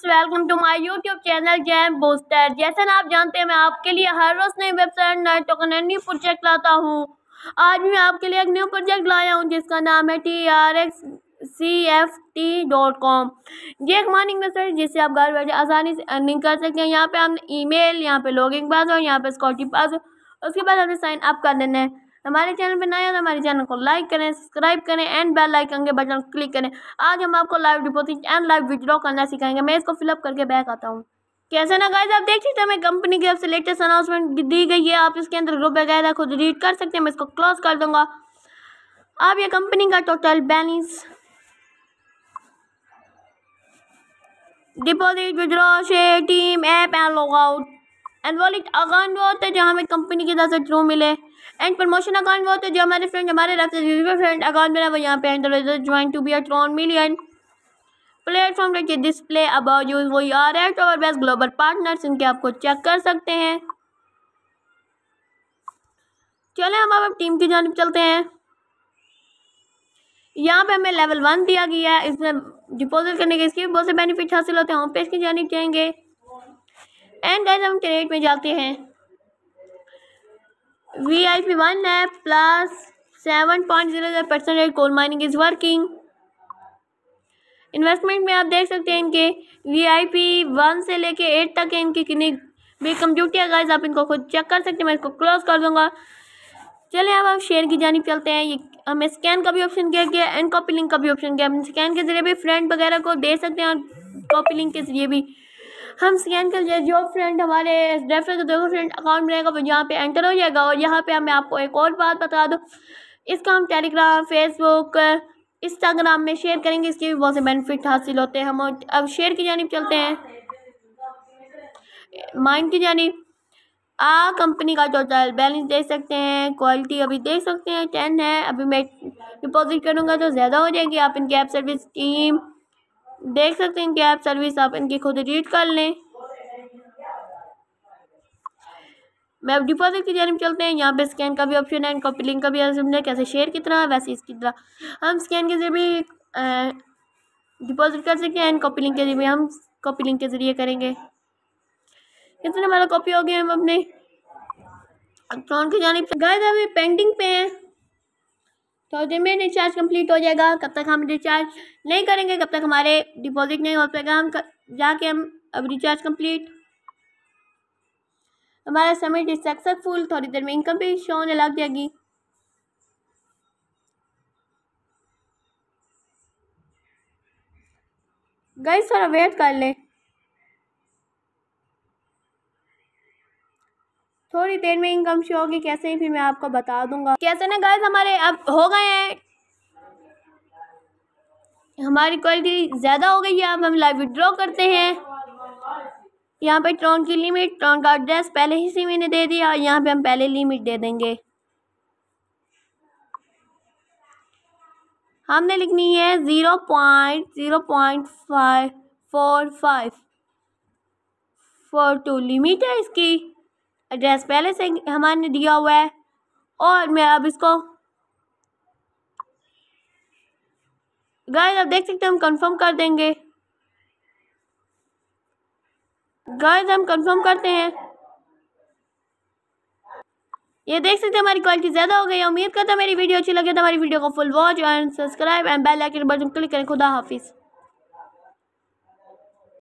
friends welcome to my YouTube channel jam booster जैसा आप जानते हैं मैं आपके लिए हर रोज नई वेबसाइट नए टोकन न्यू प्रोजेक्ट लाता हूँ आज मैं आपके लिए एक न्यू प्रोजेक्ट लाया हूँ जिसका नाम है T R X C F T dot com ये एक मॉर्निंग वेबसाइट जिससे आप घर बैठे आसानी से अर्निंग कर सकते हैं यहाँ पे हमने ई मेल यहाँ पे लॉगिंग पासवर्ड यहाँ पे स्कॉटी पासवर्ड उसके बाद हमें साइन अप कर देना है हमारे चैनल पर नया तो हमारे चैनल को लाइक करें सब्सक्राइब करें एंड बेल लाइक करेंगे बटन क्लिक करें आज हम आपको live deposit and live withdraw करना सिखाएंगे मैं इसको फिलअप करके बैक आता हूँ कैसे ना गाइज आप देख सकते हैं कंपनी की आपसे लेटेस्ट अनाउंसमेंट दी गई है आप इसके अंदर ग्रुप वगैरह खुद रीड कर सकते हैं मैं इसको क्लोज कर दूंगा अब ये कंपनी का total balance deposit withdraw share team app and log out and wallet account जो होता है जहाँ हमें कंपनी की तरफ से थ्रू मिले एंड प्रमोशन अकाउंट वो होते है जो हमारे फ्रेंड हमारे फ्रेंड अकाउंट मेरा वो यहाँ पे and join to be at one million platform रखिए डिस्प्ले अबाउट यूज वो आर एट तो और बेस्ट ग्लोबल पार्टनर्स इनके आपको चेक कर सकते हैं चले हम अब टीम की जानब चलते हैं यहाँ पे हमें लेवल वन दिया गया है इसमें डिपॉजिट करने के इसके भी बहुत से बेनिफिट हासिल होते हैं होम पेज की जानब जाएंगे एंड गाइस हम ट्रेड में जाते हैं वी आई पी वन है plus seven point zero zero percent rate coal mining is working investment में आप देख सकते हैं इनके वी आई पी वन से लेके एट तक है इनकी कितनी बेकम ड्यूटी है गाइज आप इनको खुद चेक कर सकते हैं मैं इसको क्लोज कर दूंगा चले अब हम शेयर की जानी चलते हैं ये हमें स्कैन का भी ऑप्शन किया गया एंड कॉपी लिंक का भी ऑप्शन किया स्कैन के जरिए भी फ्रेंड वगैरह को दे सकते हैं और कॉपी लिंक के जरिए भी हम स्कैन कर लिए जो फ्रेंड हमारे रेफर दो फ्रेंड अकाउंट मिलेगा वो यहाँ पे एंटर हो जाएगा और यहाँ पे मैं आपको एक और बात बता दूँ इसका हम टेलीग्राम फेसबुक इंस्टाग्राम में शेयर करेंगे इसके भी बहुत से बेनिफिट हासिल होते हैं हम अब शेयर की जानी चलते हैं माइंड की जानी आ कंपनी का टोटल बैलेंस देख सकते हैं क्वालिटी अभी देख सकते हैं टेन है अभी मैं डिपॉजिट करूँगा तो ज़्यादा हो जाएगी आप इनकी ऐप सर्विस टीम देख सकते हैं कि आप सर्विस आप इनकी खुद रीड कर लें मैं अब डिपॉजिट की जानब चलते हैं यहाँ पे स्कैन का भी ऑप्शन है इनको लिंक का भी ऑप्शन है कैसे शेयर कितना है वैसे इसकी तरह हम स्कैन के जरिए भी डिपॉजिट कर सकते हैं एंड कॉपी लिंक के जरिए हम कॉपी लिंक के ज़रिए करेंगे कितने हमारा कॉपी हो गया हम अपने अकाउंट की जानब गाय पेंडिंग पे हैं थाउजेंड में रिचार्ज कंप्लीट हो जाएगा कब तक हम रिचार्ज नहीं करेंगे कब तक हमारे डिपॉजिट नहीं हो पाएगा हम जाके हम अब रिचार्ज कंप्लीट हमारा समिट इज सक्सेसफुल थोड़ी देर में इनकम भी शो होने लग जाएगी गई थोड़ा वेट कर ले थोड़ी देर में इनकम शो होगी कैसे ही फिर मैं आपको बता दूंगा कैसे ना गाइस हमारे अब हो गए हैं हमारी क्वालिटी ज़्यादा हो गई है अब हम लाइव विड्रॉ करते हैं यहाँ पे ट्रॉन की लिमिट ट्रॉन का एड्रेस पहले ही से मैंने दे दिया और यहाँ पे हम पहले लिमिट दे देंगे हमने लिखनी है zero point zero point five four five four two limit है इसकी एड्रेस पहले से हमारे दिया हुआ है और मैं अब इसको गाइस आप देख सकते हैं हम कंफर्म कर देंगे गाइस हम कंफर्म करते हैं ये देख सकते हैं हमारी क्वालिटी ज़्यादा हो गई है उम्मीद करता है मेरी वीडियो अच्छी लगे तो हमारी वीडियो को full watch and subscribe and bell icon button click करें खुदा हाफिज़